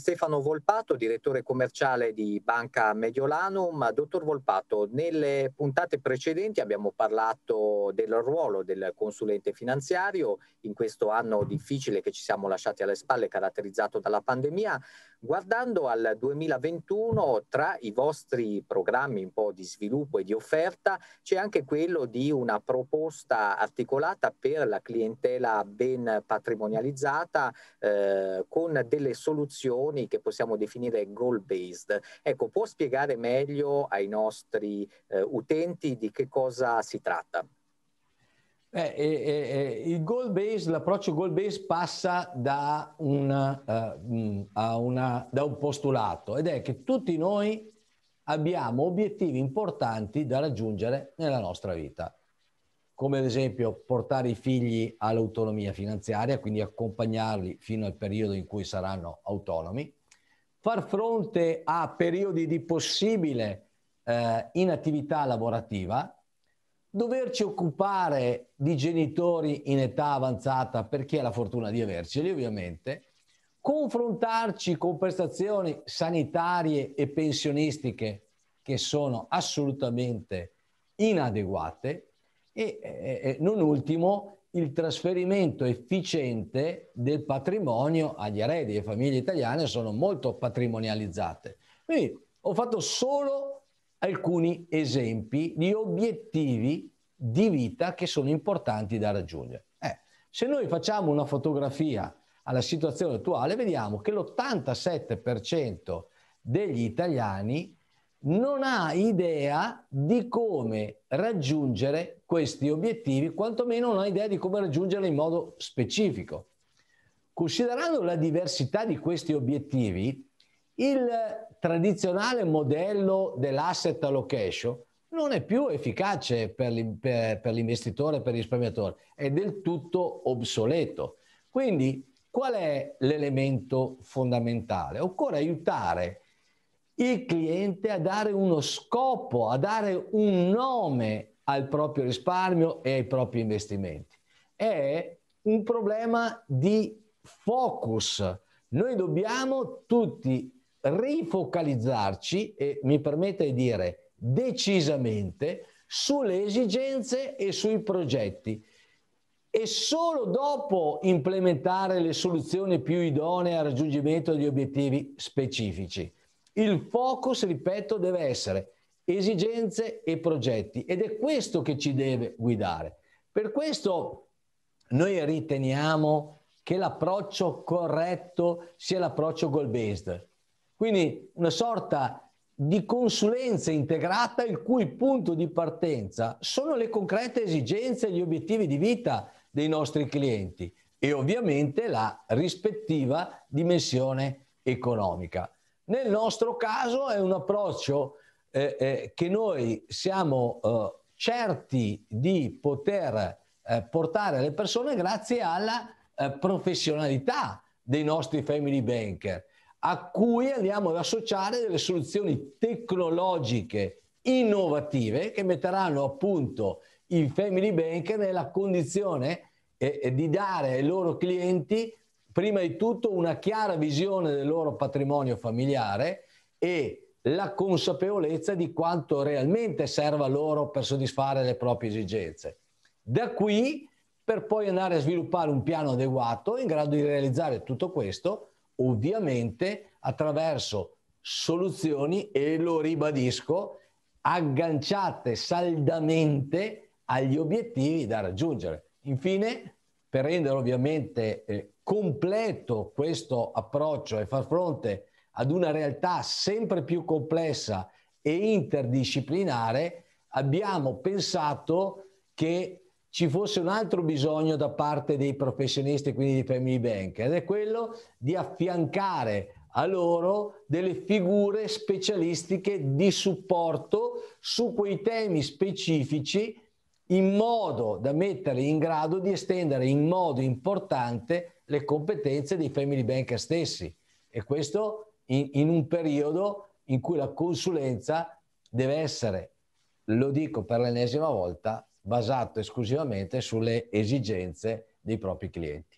Stefano Volpato, direttore commerciale di Banca Mediolanum. Dottor Volpato, nelle puntate precedenti abbiamo parlato del ruolo del consulente finanziario in questo anno difficile che ci siamo lasciati alle spalle, caratterizzato dalla pandemia. Guardando al 2021, tra i vostri programmi un po' di sviluppo e di offerta c'è anche quello di una proposta articolata per la clientela ben patrimonializzata eh, con delle soluzioni soluzioni che possiamo definire goal-based. Ecco, può spiegare meglio ai nostri eh, utenti di che cosa si tratta? Beh, eh, eh, eh il goal base, l'approccio goal based passa da, una, eh, mm, una, da, un postulato ed è che tutti noi abbiamo obiettivi importanti da raggiungere nella nostra vita come ad esempio portare i figli all'autonomia finanziaria, quindi accompagnarli fino al periodo in cui saranno autonomi, far fronte a periodi di possibile eh, inattività lavorativa, doverci occupare di genitori in età avanzata per chi ha la fortuna di averceli ovviamente, confrontarci con prestazioni sanitarie e pensionistiche che sono assolutamente inadeguate e eh, non ultimo il trasferimento efficiente del patrimonio agli eredi. Le famiglie italiane sono molto patrimonializzate. Quindi ho fatto solo alcuni esempi di obiettivi di vita che sono importanti da raggiungere. Eh, se noi facciamo una fotografia alla situazione attuale, vediamo che l'87% degli italiani non ha idea di come raggiungere questi obiettivi, quantomeno non ha idea di come raggiungerli in modo specifico. Considerando la diversità di questi obiettivi, il tradizionale modello dell'asset allocation non è più efficace per, l'investitore, per il risparmiatore, è del tutto obsoleto. Quindi qual è l'elemento fondamentale? Occorre aiutare il cliente a dare uno scopo, a dare un nome al proprio risparmio e ai propri investimenti. È un problema di focus. Noi dobbiamo tutti rifocalizzarci e mi permette di dire decisamente sulle esigenze e sui progetti e solo dopo implementare le soluzioni più idonee al raggiungimento degli obiettivi specifici. Il focus, ripeto, deve essere esigenze e progetti ed è questo che ci deve guidare. Per questo noi riteniamo che l'approccio corretto sia l'approccio goal based, quindi una sorta di consulenza integrata il cui punto di partenza sono le concrete esigenze e gli obiettivi di vita dei nostri clienti e ovviamente la rispettiva dimensione economica. Nel nostro caso è un approccio eh, eh, che noi siamo eh, certi di poter eh, portare alle persone grazie alla eh, professionalità dei nostri family banker, a cui andiamo ad associare delle soluzioni tecnologiche innovative che metteranno appunto i family banker nella condizione eh, di dare ai loro clienti prima di tutto una chiara visione del loro patrimonio familiare e la consapevolezza di quanto realmente serva loro per soddisfare le proprie esigenze. Da qui per poi andare a sviluppare un piano adeguato in grado di realizzare tutto questo, ovviamente attraverso soluzioni, e lo ribadisco, agganciate saldamente agli obiettivi da raggiungere. Infine, per rendere ovviamente eh, completo questo approccio e far fronte ad una realtà sempre più complessa e interdisciplinare, abbiamo pensato che ci fosse un altro bisogno da parte dei professionisti, quindi di Family Bank, ed è quello di affiancare a loro delle figure specialistiche di supporto su quei temi specifici in modo da mettere in grado di estendere in modo importante le competenze dei family banker stessi e questo in, in un periodo in cui la consulenza deve essere, lo dico per l'ennesima volta, basato esclusivamente sulle esigenze dei propri clienti.